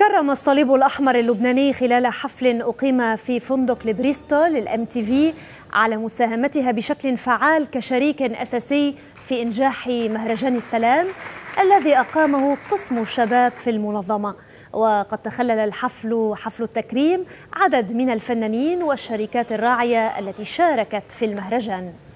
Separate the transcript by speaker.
Speaker 1: كرم الصليب الأحمر اللبناني خلال حفل أقيم في فندق لبريستول الام تي في على مساهمتها بشكل فعال كشريك أساسي في إنجاح مهرجان السلام الذي أقامه قسم الشباب في المنظمة وقد تخلل الحفل حفل التكريم عدد من الفنانين والشركات الراعية التي شاركت في المهرجان